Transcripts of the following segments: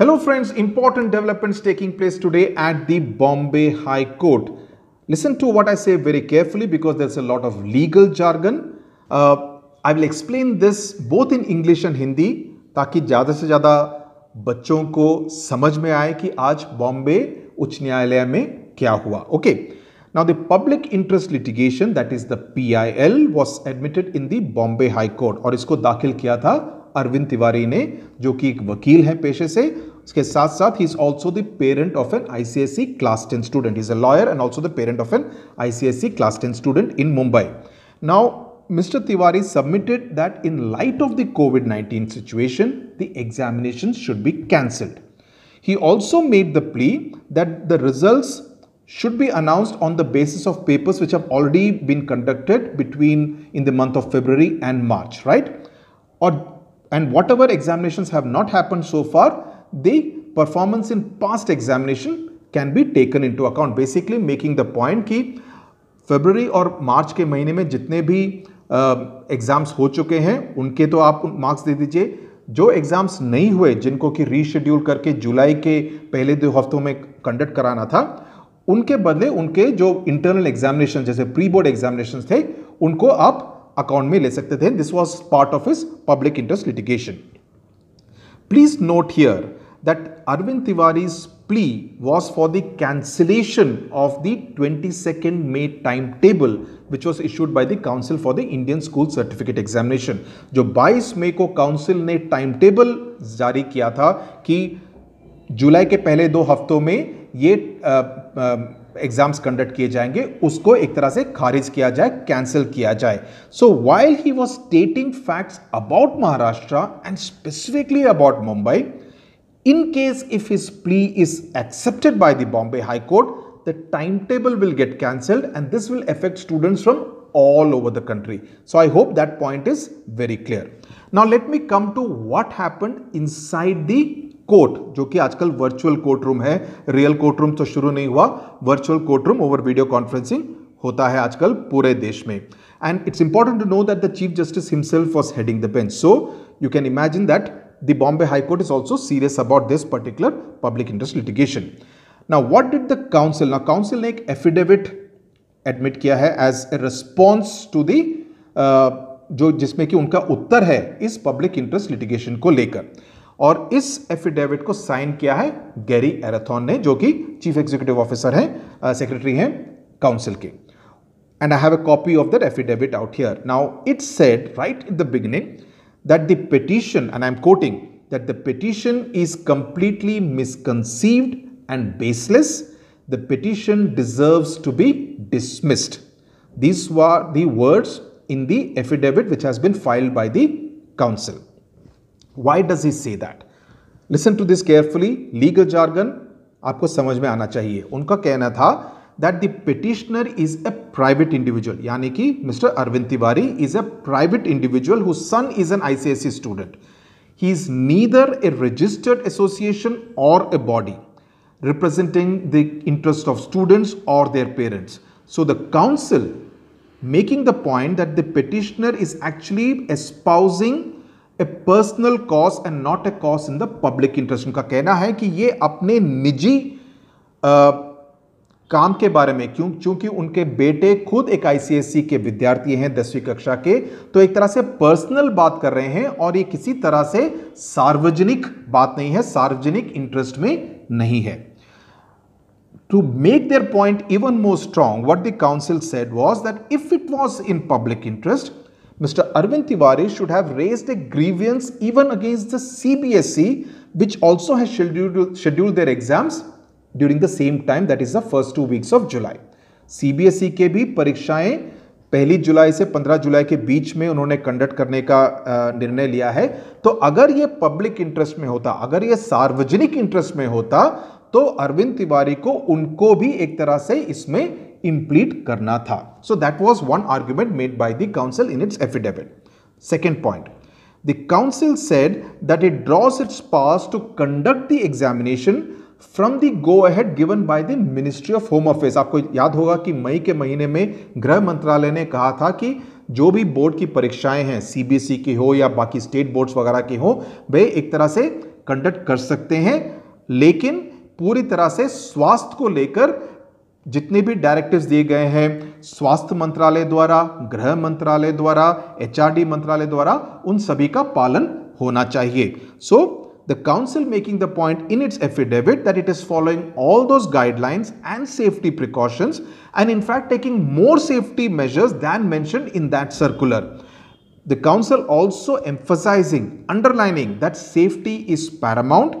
Hello friends, important developments taking place today at the Bombay High Court. Listen to what I say very carefully because there's a lot of legal jargon. Uh, I will explain this both in English and Hindi ताकि ज़्यादा से ज़्यादा बच्चों को समझ में आए कि आज बॉम्बे उच्च न्यायालय में क्या हुआ okay now the public interest litigation that is the PIL was admitted in the Bombay high court और इसको दाखिल किया था अरविंद तिवारी ने जो कि एक वकील है पेशे से उसके साथ साथ ही is also the parent of an ICSC class ten student is a lawyer and also the parent of an ICSC class ten student in Mumbai now mister Tiwari submitted that in light of the COVID nineteen situation the examination should be cancelled he also made the plea that the result should be announced on the basis of papers which have already been conducted between in the month of february and march right or and whatever examinations have not happened so far, the performance in past examination can be taken into account basically making the point ki february or march ke mahine mein jitne bhi uh, exams ho chuke hain unke to aap marks de dijiye जो exams नहीं हुए जिनको कि reschedule करके जुलाई के पहले दो हफ्तों में कंडक्ट कराना था उनके बदले उनके जो इंटरनल एग्जामिनेशन जैसे प्री बोर्ड एग्जामिनेशन थे उनको आप अकाउंट में ले सकते थे this was part of his public interest litigation please note here that Arvind Tiwari plea was for the cancellation of the twenty second May time table which was issued by the council for the Indian school certificate examination जो बाईस मई को council ने time table जारी किया था कि जुलाई के पहले दो हफ्तों में ये Exams कंडक्ट किए be cancelled. एक तरह से खारिज किया जाए कैंसिल किया जाए so while he was stating facts about Maharashtra and specifically in case if his plea is accepted by the Bombay High Court, the timetable will get cancelled and this will affect students from all over the country. So I hope that point is very clear. Now let me come to what happened inside the court जो कि आजकल virtual court room है real court room तो शुरू नहीं हुआ virtual court room over video conferencing होता है आजकल पूरे देश में and it's important to know that the chief justice himself was heading the bench so you can imagine that the Bombay high court is also serious about this particular public interest litigation ना what did the council ना council ने एक affidavit admit किया है as a response to the जो जिसमें कि उनका उत्तर है इस पब्लिक इंटरेस्ट लिटिगेशन को लेकर और इस एफिडेविट को साइन किया है गैरी एराथन ने जो कि चीफ एग्जीक्यूटिव ऑफिसर हैं सेक्रेटरी हैं काउंसिल के and I have a copy of that affidavit out here now it said right in the beginning that the petition and I am quoting that the petition is completely misconceived and baseless the petition deserves to be dismissed this were the words in the affidavit which has been filed by the council Why does he say that? Listen to this carefully. Legal jargon आपको समझ में आना चाहिए उनका कहना था that the petitioner is a private individual यानी कि mister Arvind Tiwari is a private individual who son is an ICSE student he is neither a registered association और a body representing the interest of students or their parents. So the council making the point that the petitioner is actually espousing a personal cause and not a cause in the public interest उनका कहना है कि ये अपने निजी आ, काम के बारे में क्यों क्योंकि उनके बेटे खुद एक आईसीएससी के विद्यार्थी हैं दसवीं कक्षा के तो एक तरह से पर्सनल बात कर रहे हैं और ये किसी तरह से सार्वजनिक बात नहीं है सार्वजनिक इंटरेस्ट में नहीं है to make their point even more strong, what the council said was that if it was in public interest, Mr. Arvind Tiwari should have raised a grievance even against the CBSE, which also has scheduled, scheduled their exams during the same time, that is the first two weeks of July. CBSE के भी परीक्षाएं पहली जुलाई से 15 जुलाई के बीच में उन्होंने conduct करने का निर्णय लिया है तो अगर ये पब्लिक इंटरेस्ट में होता अगर ये सार्वजनिक इंटरेस्ट में होता तो अरविंद तिवारी को उनको भी एक तरह से इसमें इम्प्लीट करना था so that was one argument made by the council in its affidavit second point the council said that it draws its pass to conduct the examination from the go ahead given by the ministry of home affairs आपको याद होगा कि मई के महीने में गृह मंत्रालय ने कहा था कि जो भी बोर्ड की परीक्षाएं हैं सीबीएसई e की हो या बाकी स्टेट बोर्ड्स वगैरह की हो वे एक तरह से कंडक्ट कर सकते हैं लेकिन पूरी तरह से स्वास्थ्य को लेकर जितने भी डायरेक्टिव्स दिए गए हैं स्वास्थ्य मंत्रालय द्वारा गृह मंत्रालय द्वारा एचआरडी मंत्रालय द्वारा उन सभी का पालन होना चाहिए so the council making the point in its affidavit that it is following all those guidelines and safety precautions and in fact taking more safety measures than mention in that circular the council also emphasising underlining that safety is paramount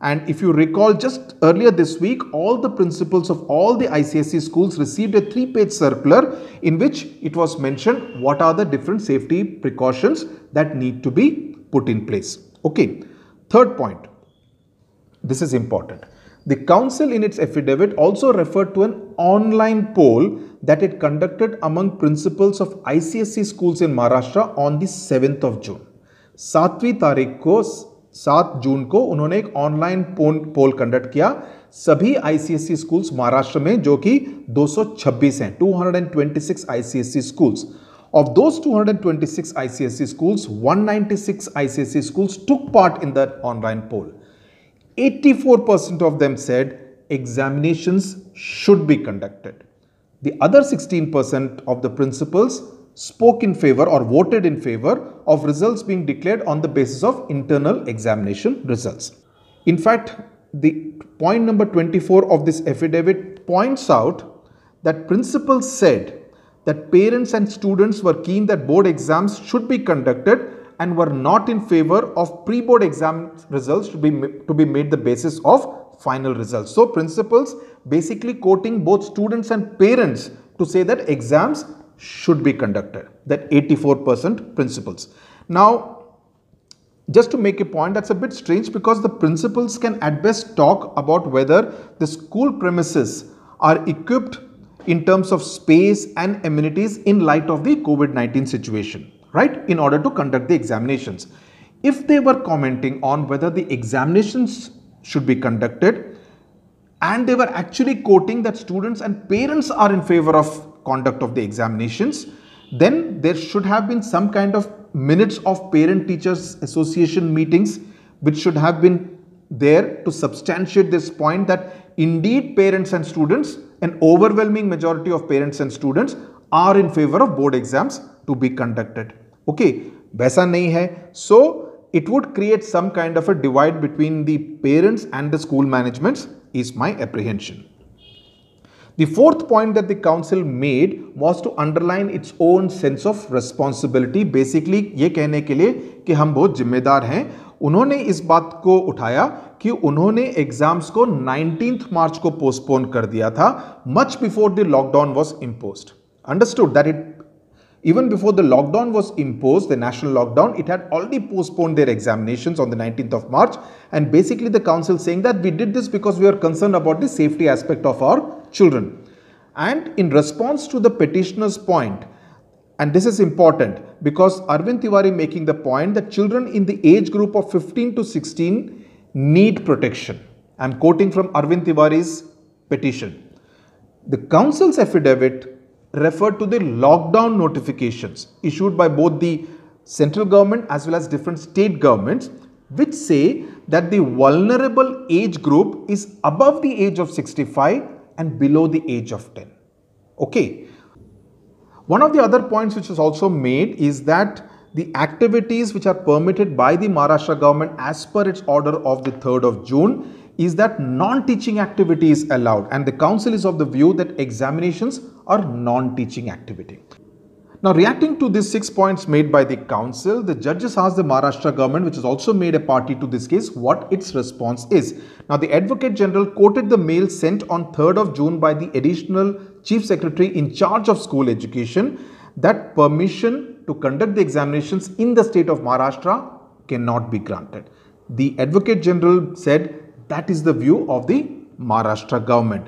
And if you recall just earlier this week, all the principals of all the ICSE schools received a three-page circular in which it was mentioned what are the different safety precautions that need to be put in place. Okay. Third point, this is important. The council in its affidavit also referred to an online poll that it conducted among principals of ICSE schools in Maharashtra on the 7th of June. सातवीं Tarikos. सात जून को उन्होंने एक online पोल conduct किया सभी ICSC schools Maharashtra में जो कि 226 हैं 226 ICSC schools of those 226 ICSC schools 196 ICSC schools took part in the online poll 84 percent of them said examinations should be conducted the other 16 percent of the principals spoke in favor or voted in favor of results being declared on the basis of internal examination results. In fact, the point number 24 of this affidavit points out that principal said that parents and students were keen that board exams should be conducted and were not in favor of pre-board exam results to be, to be made the basis of final results. So, principals basically quoting both students and parents to say that exams should be conducted, that 84% principles. Now, just to make a point, that's a bit strange because the principals can at best talk about whether the school premises are equipped in terms of space and amenities in light of the COVID-19 situation, right, in order to conduct the examinations. If they were commenting on whether the examinations should be conducted and they were actually quoting that students and parents are in favor of conduct of the examinations. Then there should have been some kind of minutes of parent teachers association meetings which should have been there to substantiate this point that indeed parents and students, an overwhelming majority of parents and students are in favor of board exams to be conducted. Okay, वैसा नहीं है. So it would create some kind of a divide between the parents and the school managements is my apprehension. The fourth point that the council made was to underline its own sense of responsibility. Basically ये कहने के लिए कि हम बहुत जिम्मेदार हैं उन्होंने इस बात को उठाया कि उन्होंने एग्जाम्स को 19th मार्च को पोस्टपोन कर दिया था much before the lockdown was impose understood that it Even before the lockdown was imposed, the national lockdown, it had already postponed their examinations on the 19th of March. And basically the council saying that we did this because we are concerned about the safety aspect of our children. And in response to the petitioner's point, and this is important because Arvind Tiwari making the point that children in the age group of 15 to 16 need protection. I'm quoting from Arvind Tiwari's petition. The council's affidavit referred to the lockdown notifications issued by both the central government as well as different state governments which say that the vulnerable age group is above the age of 65 and below the age of 10. Okay. One of the other points which is also made is that the activities which are permitted by the Maharashtra government as per its order of the 3rd of June is that non-teaching activity is allowed and the council is of the view that examinations are non-teaching activity. Now reacting to these six points made by the council, the judges asked the Maharashtra government which is also made a party to this case what its response is. Now the Advocate General quoted the mail sent on 3rd of June by the additional chief secretary in charge of school education that permission to conduct the examinations in the state of Maharashtra cannot be granted. The Advocate General said That is the view of the Maharashtra government.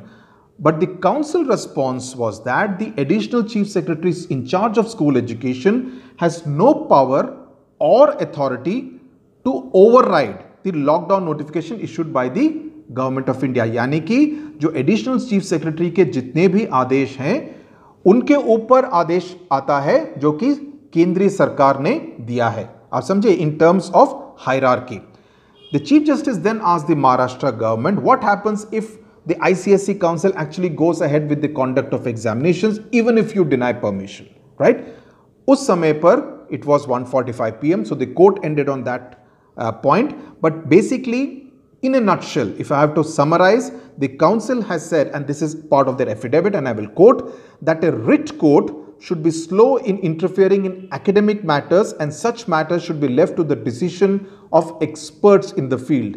But the council response was that the additional chief secretary in charge of school education has no power or authority to override the lockdown notification issued by the government of India यानी कि जो additional chief secretary के जितने भी आदेश हैं उनके ऊपर आदेश आता है जो कि केंद्रीय सरकार ने दिया है आप समझे in terms of hierarchy The Chief Justice then asked the Maharashtra government what happens if the ICSC Council actually goes ahead with the conduct of examinations even if you deny permission, right? उस समय पर it was 1:45 p.m. so the court ended on that uh, point but basically in a nutshell if I have to summarize the council has said and this is part of their affidavit and I will quote that a writ court should be slow in interfering in academic matters and such matters should be left to the decision of experts in the field.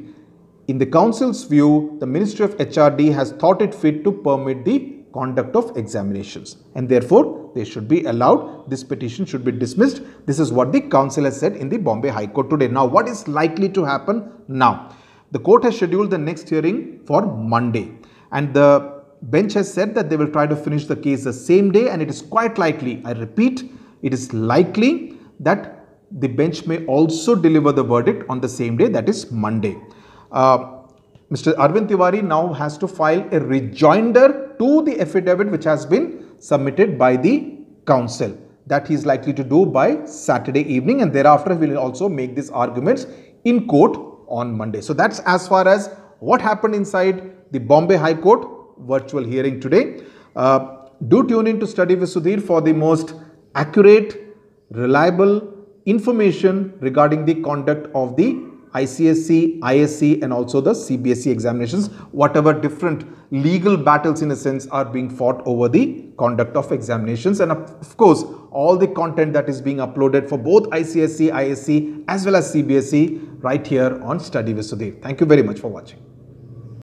In the Council's view, the Ministry of HRD has thought it fit to permit the conduct of examinations and therefore they should be allowed. This petition should be dismissed. This is what the Council has said in the Bombay High Court today. Now, what is likely to happen now? The court has scheduled the next hearing for Monday and the bench has said that they will try to finish the case the same day and it is quite likely, I repeat, it is likely that the bench may also deliver the verdict on the same day, that is Monday. Uh, Mr. Arvind Tiwari now has to file a rejoinder to the affidavit which has been submitted by the council that he is likely to do by Saturday evening and thereafter we will also make these arguments in court on Monday. So that's as far as what happened inside the Bombay High Court virtual hearing today. Uh, do tune in to Study with Sudhir for the most accurate, reliable information regarding the conduct of the ICSC, ISC and also the CBSE examinations, whatever different legal battles in a sense are being fought over the conduct of examinations and of course all the content that is being uploaded for both ICSC, ISC as well as CBSE right here on Study with Sudhir. Thank you very much for watching.